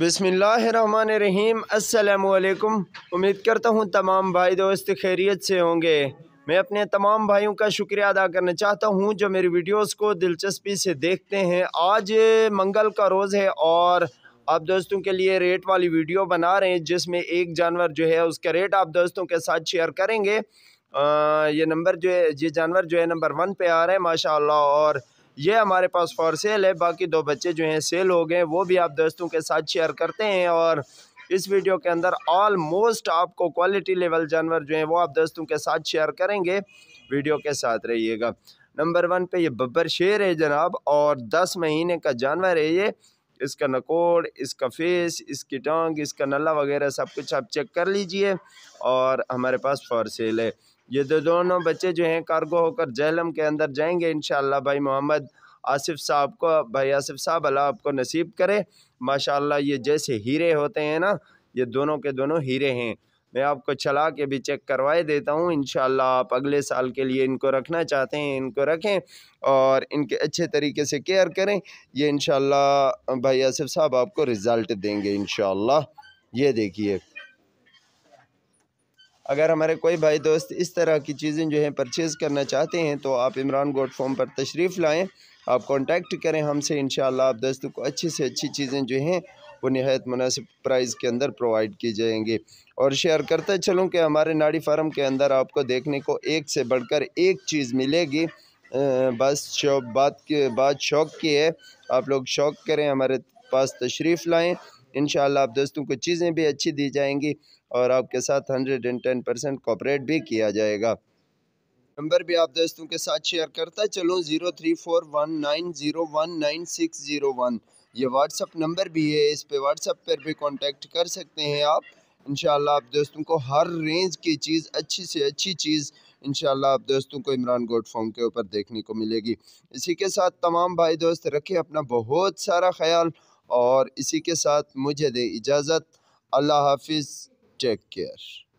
बिसमीम अल्लाम उम्मीद करता हूँ तमाम भाई दोस्त खैरियत से होंगे मैं अपने तमाम भाइयों का शुक्रिया अदा करना चाहता हूँ जो मेरी वीडियोस को दिलचस्पी से देखते हैं आज मंगल का रोज़ है और आप दोस्तों के लिए रेट वाली वीडियो बना रहे हैं जिसमें एक जानवर जो है उसका रेट आप दोस्तों के साथ शेयर करेंगे आ, ये नंबर जो है ये जानवर जो है नंबर वन पे आ रहा है माशाल्लाह और ये हमारे पास फॉर सेल है बाकी दो बच्चे जो हैं सेल हो गए वो भी आप दोस्तों के साथ शेयर करते हैं और इस वीडियो के अंदर ऑलमोस्ट आपको क्वालिटी लेवल जानवर जो हैं वो आप दोस्तों के साथ शेयर करेंगे वीडियो के साथ रहिएगा नंबर वन पे ये बब्बर शेर है जनाब और दस महीने का जानवर है ये इसका नकोड़ इसका फेस इसकी टांग इसका नला वगैरह सब कुछ आप चेक कर लीजिए और हमारे पास फॉर सेल है ये दो दोनों बच्चे जो हैं कारगो होकर जहलम के अंदर जाएंगे इन भाई मोहम्मद आसिफ साहब को भाई आसिफ साहब अल्लाह आपको नसीब करे माशाल्लाह ये जैसे हीरे होते हैं ना ये दोनों के दोनों हीरे हैं मैं आपको चला के भी चेक करवाए देता हूँ इन आप अगले साल के लिए इनको रखना चाहते हैं इनको रखें और इनके अच्छे तरीके से केयर करें ये इन भाई आसिफ साहब आपको रिज़ल्ट देंगे इन ये देखिए अगर हमारे कोई भाई दोस्त इस तरह की चीज़ें जो है परचेज़ करना चाहते हैं तो आप इमरान गोट फॉर्म पर तशरीफ़ लाएँ आप कॉन्टेक्ट करें हमसे इन आप दोस्तों को अच्छी से अच्छी चीज़ें जो हैं वो नहायत मुनासिब प्राइस के अंदर प्रोवाइड की जाएंगी और शेयर करते चलूँ कि हमारे नाड़ी फार्म के अंदर आपको देखने को एक से बढ़कर एक चीज़ मिलेगी बस शौक बात के बात शौक की है आप लोग शौक करें हमारे पास तशरीफ़ लाएँ इन आप दोस्तों को चीज़ें भी अच्छी दी जाएंगी और आपके साथ hundred and ten percent cooperate भी किया जाएगा नंबर भी आप दोस्तों के साथ शेयर करता चलो zero three four one nine zero one nine six zero one ये व्हाट्सअप नंबर भी है इस पे व्हाट्सअप पर भी कॉन्टेक्ट कर सकते हैं आप इन आप दोस्तों को हर रेंज की चीज़ अच्छी से अच्छी चीज़ इन आप दोस्तों को इमरान गोड फॉर्म के ऊपर देखने को मिलेगी इसी के साथ तमाम भाई दोस्त रखें अपना बहुत सारा ख्याल और इसी के साथ मुझे दे इजाज़त अल्लाह हाफिज़ टेक केयर